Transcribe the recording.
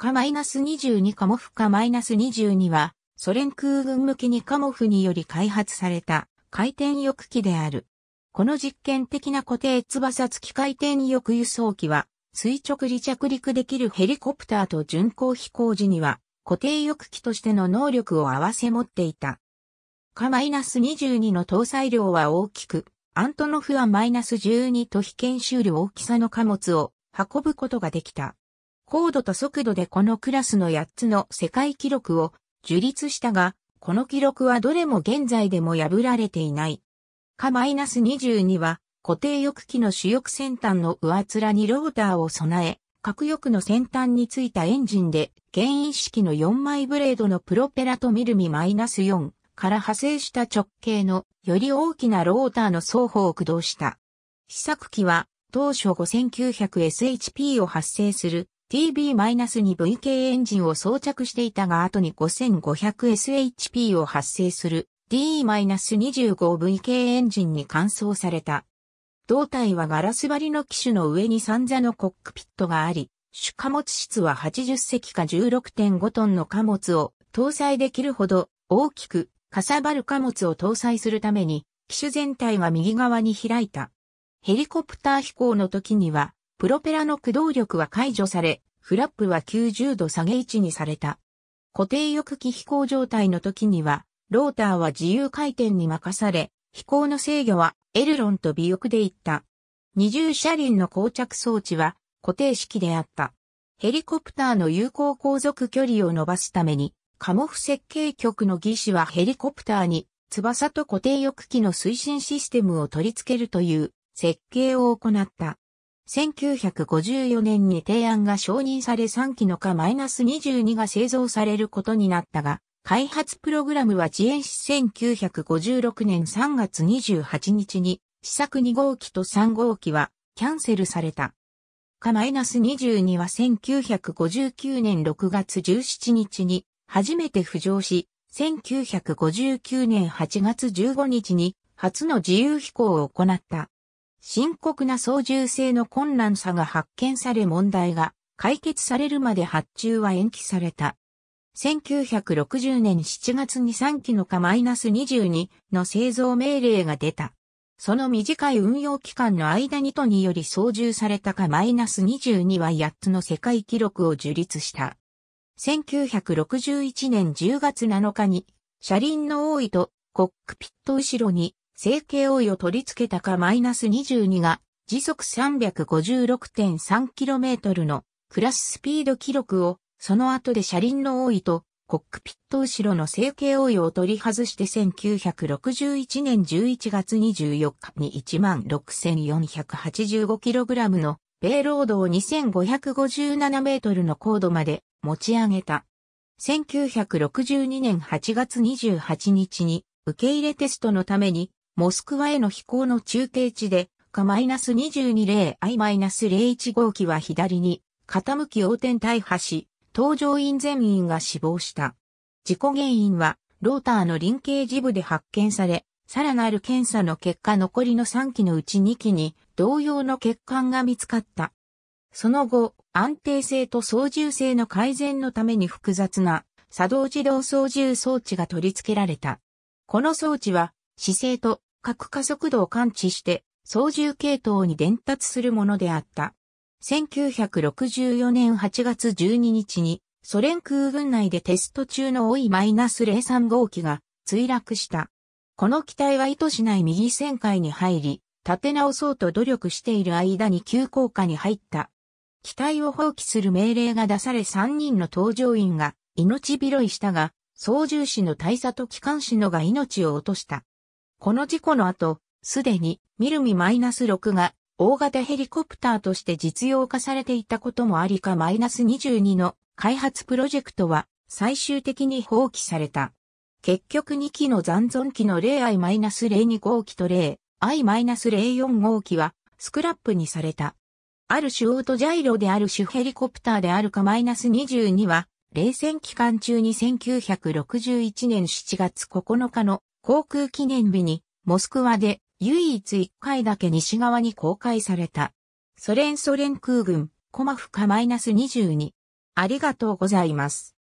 カマイナス -22 カモフカマイナス -22 は、ソ連空軍向けにカモフにより開発された回転翼機である。この実験的な固定翼付き回転翼輸送機は、垂直離着陸できるヘリコプターと巡航飛行時には、固定翼機としての能力を合わせ持っていた。カマイナス -22 の搭載量は大きく、アントノフはマイナス -12 と非研修量大きさの貨物を運ぶことができた。高度と速度でこのクラスの8つの世界記録を樹立したが、この記録はどれも現在でも破られていない。か -22 は固定翼機の主翼先端の上面にローターを備え、各翼の先端についたエンジンで、原因式の4枚ブレードのプロペラとミルミ -4 から派生した直径のより大きなローターの双方を駆動した。試作機は当初 5900SHP を発生する TB-2VK エンジンを装着していたが後に 5500SHP を発生する DE-25VK エンジンに換装された。胴体はガラス張りの機種の上に三座のコックピットがあり、主貨物室は80隻か16.5トンの貨物を搭載できるほど大きくかさばる貨物を搭載するために機種全体が右側に開いた。ヘリコプター飛行の時にはプロペラの駆動力は解除され、フラップは90度下げ位置にされた。固定翼機飛行状態の時には、ローターは自由回転に任され、飛行の制御はエルロンと尾翼でいった。二重車輪の膠着装置は固定式であった。ヘリコプターの有効航続距離を伸ばすために、カモフ設計局の技師はヘリコプターに翼と固定翼機の推進システムを取り付けるという設計を行った。1954年に提案が承認され3機のか -22 が製造されることになったが、開発プログラムは遅延し1956年3月28日に試作2号機と3号機はキャンセルされた。か -22 は1959年6月17日に初めて浮上し、1959年8月15日に初の自由飛行を行った。深刻な操縦性の困難さが発見され問題が解決されるまで発注は延期された。1960年7月に3機のか -22 の製造命令が出た。その短い運用期間の間にとにより操縦されたか -22 は8つの世界記録を樹立した。1961年10月7日に車輪の多いとコックピット後ろに成形応を取り付けたかマイナス22が時速 356.3km のクラススピード記録をその後で車輪の多いとコックピット後ろの成形応用を取り外して1961年11月24日に 16,485kg のペイロードを 2557m の高度まで持ち上げた。1962年8月28日に受け入れテストのためにモスクワへの飛行の中継地で、か2 2 0 i 0 1号機は左に傾き横転大破し、搭乗員全員が死亡した。事故原因は、ローターの輪形事部で発見され、さらなる検査の結果残りの3機のうち2機に同様の欠陥が見つかった。その後、安定性と操縦性の改善のために複雑な作動自動操縦装置が取り付けられた。この装置は姿勢と核加速度を感知して、操縦系統に伝達するものであった。1964年8月12日に、ソ連空軍内でテスト中の OI-03 号機が墜落した。この機体は意図しない右旋回に入り、立て直そうと努力している間に急降下に入った。機体を放棄する命令が出され3人の搭乗員が命拾いしたが、操縦士の大佐と機関士のが命を落とした。この事故の後、すでにミルミマイナス -6 が大型ヘリコプターとして実用化されていたこともありかマイナス -22 の開発プロジェクトは最終的に放棄された。結局2機の残存機の 0i-02 号機と 0i-04 号機はスクラップにされた。ある種オートジャイロである種ヘリコプターであるか -22 は冷戦期間中に1961年7月9日の航空記念日に、モスクワで唯一1回だけ西側に公開された。ソ連ソ連空軍、コマフカ -22。ありがとうございます。